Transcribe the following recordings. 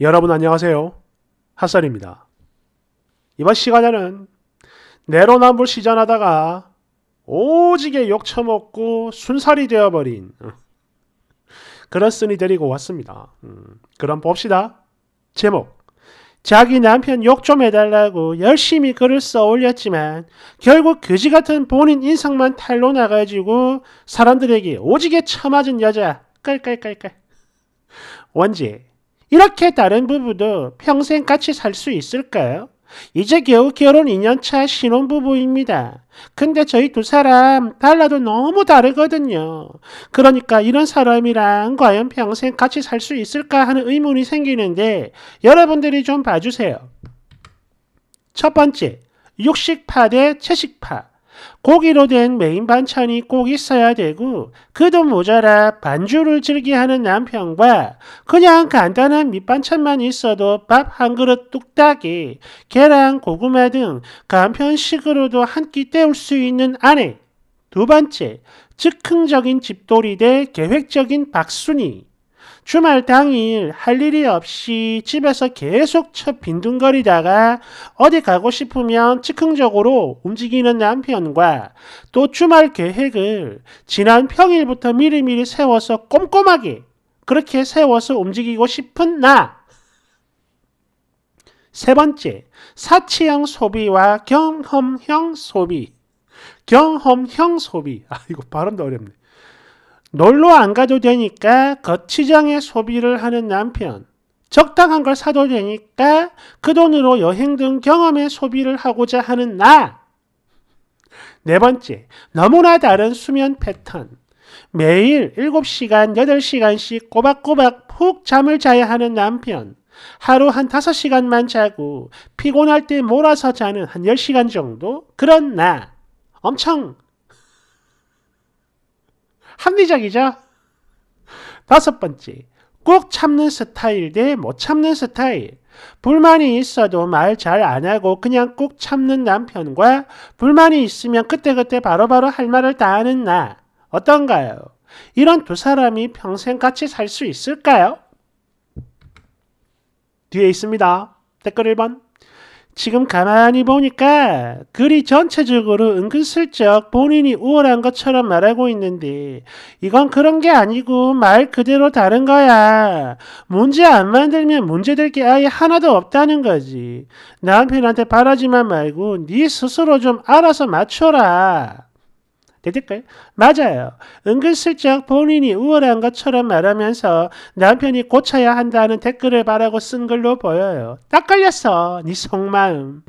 여러분 안녕하세요. 핫살입니다. 이번 시간에는 내로남불 시전하다가 오지게 욕처먹고 순살이 되어버린 그런 쓴이 데리고 왔습니다. 음, 그럼 봅시다. 제목 자기 남편 욕 좀 해달라고 열심히 글을 써 올렸지만 결국 그지 같은 본인 인상만 탈로나가지고 사람들에게 오지게 처맞은 여자 깔깔깔깔 원지 이렇게 다른 부부도 평생 같이 살 수 있을까요? 이제 겨우 결혼 2년차 신혼부부입니다. 근데 저희 두 사람 달라도 너무 다르거든요. 그러니까 이런 사람이랑 과연 평생 같이 살 수 있을까 하는 의문이 생기는데 여러분들이 좀 봐주세요. 첫 번째, 육식파 대 채식파. 고기로 된 메인 반찬이 꼭 있어야 되고 그도 모자라 반주를 즐기하는 남편과 그냥 간단한 밑반찬만 있어도 밥 한 그릇 뚝딱이 계란, 고구마 등 간편식으로도 한 끼 때울 수 있는 아내 두 번째, 즉흥적인 집돌이 대 계획적인 박순이 주말 당일 할 일이 없이 집에서 계속 쳐 빈둥거리다가 어디 가고 싶으면 즉흥적으로 움직이는 남편과 또 주말 계획을 지난 평일부터 미리미리 세워서 꼼꼼하게 그렇게 세워서 움직이고 싶은 나. 세 번째, 사치형 소비와 경험형 소비. 경험형 소비. 아, 이거 발음도 어렵네. 놀러 안 가도 되니까 거치장에 소비를 하는 남편. 적당한 걸 사도 되니까 그 돈으로 여행 등 경험에 소비를 하고자 하는 나. 네 번째, 너무나 다른 수면 패턴. 매일 7시간, 8시간씩 꼬박꼬박 푹 잠을 자야 하는 남편. 하루 한 5시간만 자고 피곤할 때 몰아서 자는 한 10시간 정도? 그런 나. 엄청 합리적이죠? 다섯 번째, 꼭 참는 스타일 대 못 참는 스타일. 불만이 있어도 말 잘 안 하고 그냥 꼭 참는 남편과 불만이 있으면 그때그때 바로바로 할 말을 다 하는 나. 어떤가요? 이런 두 사람이 평생 같이 살 수 있을까요? 뒤에 있습니다. 댓글 1번. 지금 가만히 보니까 글이 전체적으로 은근슬쩍 본인이 우월한 것처럼 말하고 있는데 이건 그런 게 아니고 말 그대로 다른 거야. 문제 안 만들면 문제될 게 아예 하나도 없다는 거지. 남편한테 바라지만 말고 네 스스로 좀 알아서 맞춰라. 됐을까요? 맞아요. 은근슬쩍 본인이 우월한 것처럼 말하면서 남편이 고쳐야 한다는 댓글을 바라고 쓴 걸로 보여요. 딱 걸렸어. 네 속마음.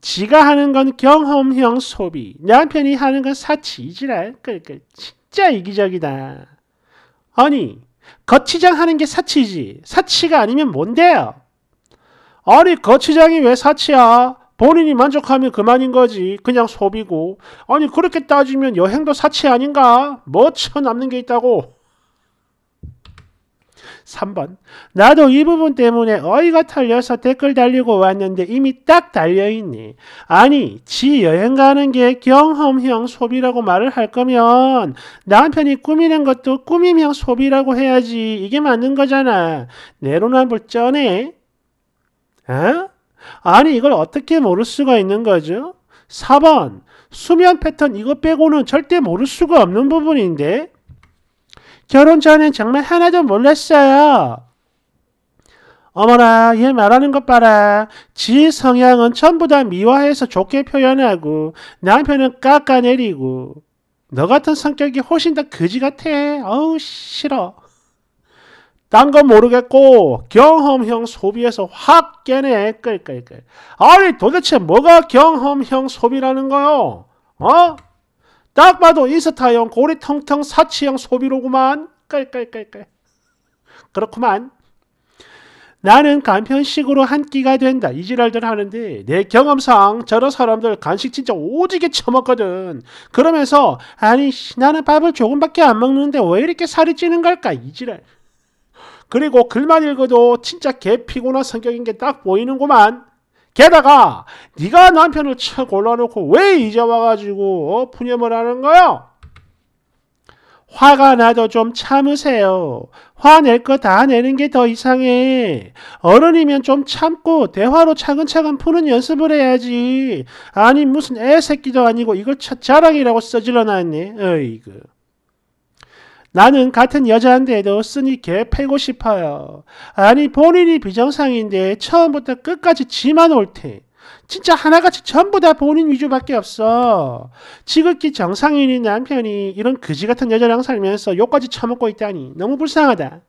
지가 하는 건 경험형 소비. 남편이 하는 건 사치. 이지랄. 그러 진짜 이기적이다. 아니, 거치장 하는 게 사치지. 사치가 아니면 뭔데요? 아니, 거치장이 왜 사치야? 본인이 만족하면 그만인 거지. 그냥 소비고. 아니, 그렇게 따지면 여행도 사치 아닌가? 뭐 처 남는 게 있다고. 3번. 나도 이 부분 때문에 어이가 털려서 댓글 달리고 왔는데 이미 딱 달려있니. 아니, 지 여행 가는 게 경험형 소비라고 말을 할 거면 남편이 꾸미는 것도 꾸밈형 소비라고 해야지. 이게 맞는 거잖아. 내로남불 쩌네. 어? 아니 이걸 어떻게 모를 수가 있는 거죠? 4번 수면 패턴 이거 빼고는 절대 모를 수가 없는 부분인데 결혼 전엔 정말 하나도 몰랐어요. 어머나 얘 말하는 것 봐라. 지 성향은 전부 다 미화해서 좋게 표현하고 남편은 깎아내리고 너 같은 성격이 훨씬 더 그지 같아. 어우 싫어. 딴건 모르겠고 경험형 소비에서 확 깨네 끌끌끌 아니 도대체 뭐가 경험형 소비라는 거요? 어? 딱 봐도 인스타형 고리텅텅 사치형 소비로구만 끌끌끌끌 그렇구만 나는 간편식으로 한 끼가 된다. 이 지랄들 하는데 내 경험상 저런 사람들 간식 진짜 오지게 처먹거든. 그러면서 아니 나는 밥을 조금밖에 안 먹는데 왜 이렇게 살이 찌는 걸까? 이 지랄. 그리고 글만 읽어도 진짜 개 피곤한 성격인 게 딱 보이는구만. 게다가 네가 남편을 쳐 골라놓고 왜 이제 와가지고 어? 푸념을 하는 거요? 화가 나도 좀 참으세요. 화낼 거 다 내는 게 더 이상해. 어른이면 좀 참고 대화로 차근차근 푸는 연습을 해야지. 아니 무슨 애 새끼도 아니고 이걸 차, 자랑이라고 써질러 놨네. 어이구. 나는 같은 여자인데도 쓰니 개 패고 싶어요. 아니 본인이 비정상인데 처음부터 끝까지 지만 옳대. 진짜 하나같이 전부 다 본인 위주밖에 없어. 지극히 정상인인 남편이 이런 그지 같은 여자랑 살면서 욕까지 처먹고 있다니 너무 불쌍하다.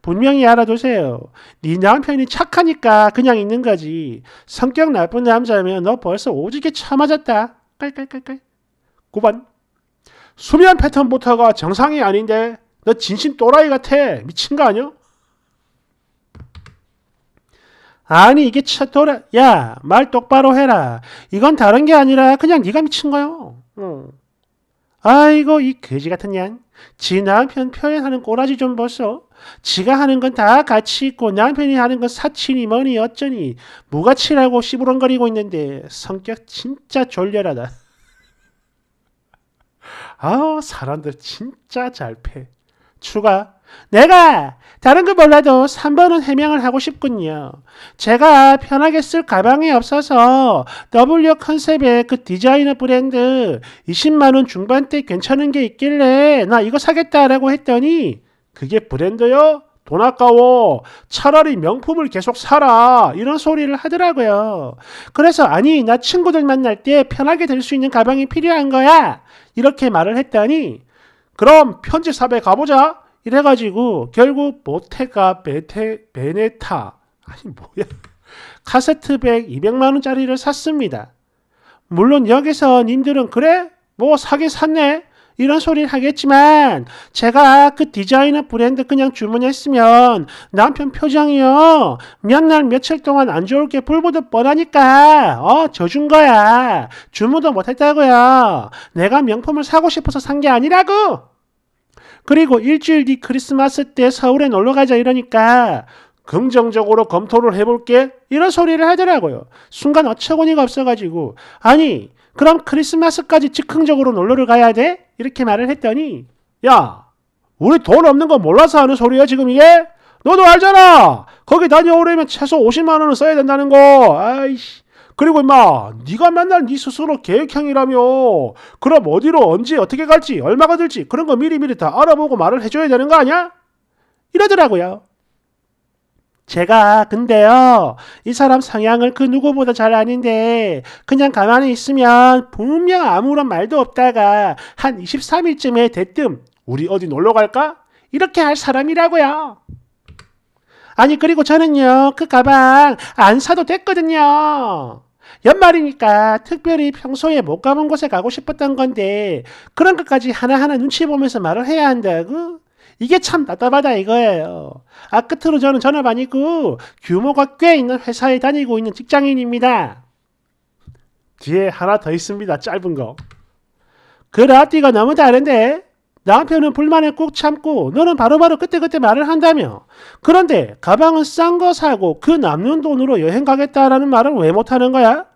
분명히 알아두세요. 네 남편이 착하니까 그냥 있는 거지. 성격 나쁜 남자면 너 벌써 오지게 처맞았다. 깔깔깔깔. 9번. 수면 패턴부터가 정상이 아닌데 너 진심 또라이 같아 미친 거 아니야? 아니 이게 차 또라 야말 똑바로 해라 이건 다른 게 아니라 그냥 네가 미친 거요 어. 아이고 이 거지 같은 년. 지 남편 표현하는 꼬라지 좀 보소. 지가 하는 건 다 가치 있고 남편이 하는 건 사치니 뭐니 어쩌니 무가치라고 시부렁거리고 있는데 성격 진짜 졸렬하다. 아우 사람들 진짜 잘 패. 추가 내가 다른 거 몰라도 3번은 해명을 하고 싶군요. 제가 편하게 쓸 가방이 없어서 W 컨셉의 그 디자이너 브랜드 20만원 중반대 괜찮은 게 있길래 나 이거 사겠다라고 했더니 그게 브랜드요? 돈 아까워. 차라리 명품을 계속 사라. 이런 소리를 하더라고요. 그래서 아니, 나 친구들 만날 때 편하게 될 수 있는 가방이 필요한 거야. 이렇게 말을 했다니 그럼 편집샵에 가보자. 이래가지고 결국 모테가 베테, 베네타 아니 뭐야 카세트백 200만원짜리를 샀습니다. 물론 여기서 님들은 그래? 뭐 사긴 샀네. 이런 소리를 하겠지만 제가 그 디자이너 브랜드 그냥 주문했으면 남편 표정이요 몇 날 며칠 동안 안 좋을 게 불보듯 뻔하니까 어 져준 거야 주문도 못했다고요 내가 명품을 사고 싶어서 산 게 아니라고 그리고 일주일 뒤 크리스마스 때 서울에 놀러 가자 이러니까 긍정적으로 검토를 해볼게 이런 소리를 하더라고요 순간 어처구니가 없어가지고 아니 그럼 크리스마스까지 즉흥적으로 놀러를 가야 돼? 이렇게 말을 했더니 야 우리 돈 없는 거 몰라서 하는 소리야 지금 이게? 너도 알잖아. 거기 다녀오려면 최소 50만 원은 써야 된다는 거. 아이씨. 그리고 임마 네가 맨날 네 스스로 계획형이라며 그럼 어디로 언제 어떻게 갈지 얼마가 들지 그런 거 미리미리 다 알아보고 말을 해줘야 되는 거 아니야? 이러더라고요. 제가 근데요 이 사람 성향을 그 누구보다 잘아는데 그냥 가만히 있으면 분명 아무런 말도 없다가 한 23일쯤에 대뜸 우리 어디 놀러 갈까? 이렇게 할 사람이라고요. 아니 그리고 저는요 그 가방 안 사도 됐거든요. 연말이니까 특별히 평소에 못 가본 곳에 가고 싶었던 건데 그런 것까지 하나하나 눈치 보면서 말을 해야 한다고? 이게 참 답답하다 이거예요. 아, 끝으로 저는 전업 아니고 규모가 꽤 있는 회사에 다니고 있는 직장인입니다. 뒤에 하나 더 있습니다. 짧은 거. 그 라띠가 너무 다른데 남편은 불만을 꾹 참고 너는 바로바로 바로 그때그때 말을 한다며 그런데 가방은 싼 거 사고 그 남는 돈으로 여행 가겠다라는 말을 왜 못하는 거야?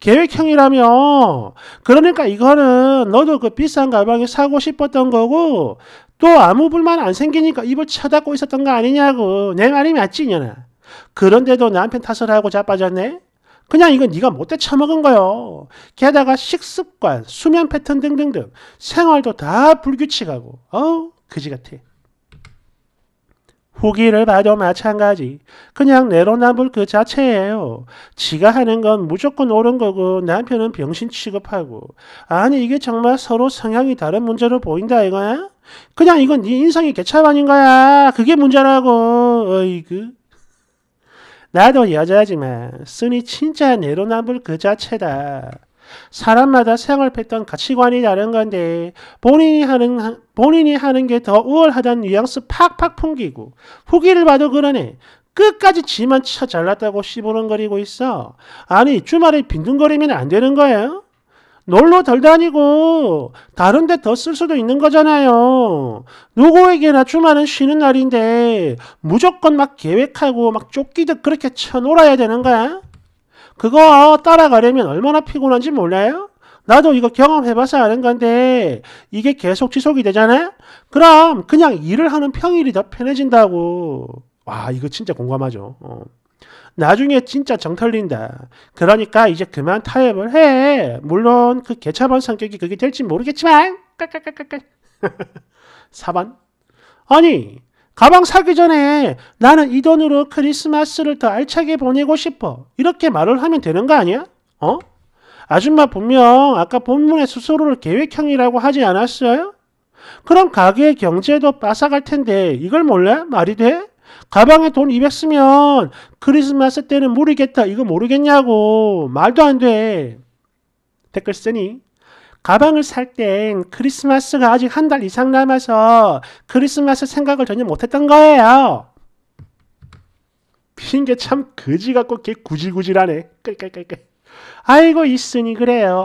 계획형이라며 그러니까 이거는 너도 그 비싼 가방이 사고 싶었던 거고 또 아무 불만 안 생기니까 입을 쳐닫고 있었던 거 아니냐고. 내 말이 맞지, 이년아. 그런데도 남편 탓을 하고 자빠졌네? 그냥 이건 네가 못돼 처먹은 거요. 게다가 식습관, 수면 패턴 등등등 생활도 다 불규칙하고 어우 그지 같아. 후기를 봐도 마찬가지. 그냥 내로남불 그 자체예요. 지가 하는 건 무조건 옳은 거고 남편은 병신 취급하고 아니 이게 정말 서로 성향이 다른 문제로 보인다 이거야? 그냥 이건 네 인성이 개차반인 거야. 그게 문제라고. 어이구. 나도 여자지만 쓴이 진짜 내로남불 그 자체다. 사람마다 생활 패턴 가치관이 다른 건데 본인이 하는 본인이 하는 게 더 우월하다는 뉘앙스 팍팍 풍기고 후기를 봐도 그러네. 끝까지 지만 쳐 잘났다고 씨부렁거리고 있어. 아니 주말에 빈둥거리면 안 되는 거예요? 놀러 덜 다니고 다른 데 더 쓸 수도 있는 거잖아요. 누구에게나 주말은 쉬는 날인데 무조건 막 계획하고 막 쫓기듯 그렇게 쳐놀아야 되는 거야? 그거 따라가려면 얼마나 피곤한지 몰라요? 나도 이거 경험해봐서 아는 건데 이게 계속 지속이 되잖아? 그럼 그냥 일을 하는 평일이 더 편해진다고. 와 이거 진짜 공감하죠. 어. 나중에 진짜 정 털린다. 그러니까 이제 그만 타협을 해. 물론 그 개차반 성격이 그게 될지 모르겠지만. 4번. 아니, 가방 사기 전에 나는 이 돈으로 크리스마스를 더 알차게 보내고 싶어. 이렇게 말을 하면 되는 거 아니야? 어? 아줌마 분명 아까 본문의수소로를 계획형이라고 하지 않았어요? 그럼 가게의 경제도 빠삭할 텐데 이걸 몰라? 말이 돼? 가방에 돈200 쓰면 크리스마스 때는 모르겠다. 이거 모르겠냐고. 말도 안 돼. 댓글 쓰니 가방을 살 땐 크리스마스가 아직 한 달 이상 남아서 크리스마스 생각을 전혀 못했던 거예요. 핑계 참 거지 같고 개 구질구질하네. 끌끌끌끌. 아이고 있으니 그래요.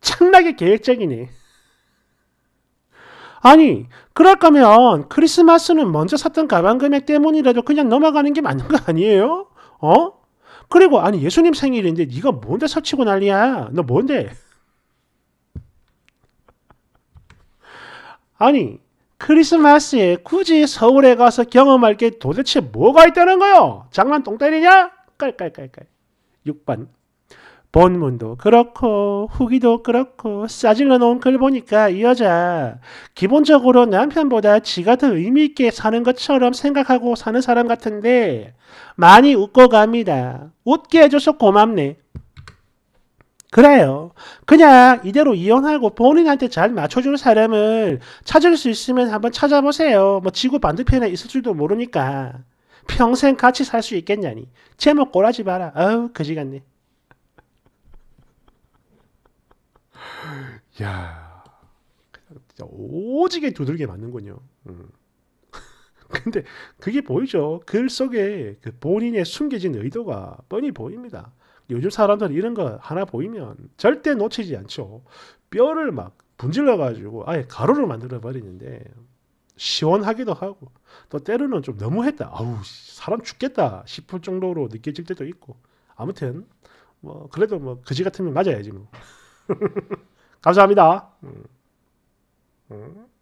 엄청나게 계획적이네. 아니, 그럴 까면 크리스마스는 먼저 샀던 가방 금액 때문이라도 그냥 넘어가는 게 맞는 거 아니에요? 어? 그리고 아니 예수님 생일인데 네가 뭔데 서치고 난리야? 너 뭔데? 아니 크리스마스에 굳이 서울에 가서 경험할 게 도대체 뭐가 있다는 거요? 장난 똥 때리냐? 깔깔깔깔. 6번. 본문도 그렇고 후기도 그렇고 싸질러 놓은 글 보니까 이 여자 기본적으로 남편보다 지가 더 의미 있게 사는 것처럼 생각하고 사는 사람 같은데 많이 웃고 갑니다. 웃게 해줘서 고맙네. 그래요. 그냥 이대로 이혼하고 본인한테 잘 맞춰주는 사람을 찾을 수 있으면 한번 찾아보세요. 뭐 지구 반대편에 있을 줄도 모르니까. 평생 같이 살 수 있겠냐니. 제목 꼬라지 마라. 어우, 그지 같네. 야, 진짜 오지게 두들겨 맞는군요. 음. 근데 그게 보이죠. 글 속에 그 본인의 숨겨진 의도가 뻔히 보입니다. 요즘 사람들은 이런 거 하나 보이면 절대 놓치지 않죠. 뼈를 막 분질러 가지고 아예 가루를 만들어 버리는데 시원하기도 하고 또 때로는 좀 너무했다. 아우 사람 죽겠다 싶을 정도로 느껴질 때도 있고 아무튼 뭐 그래도 뭐 그지 같으면 맞아야지 뭐. 감사합니다. 음. 음.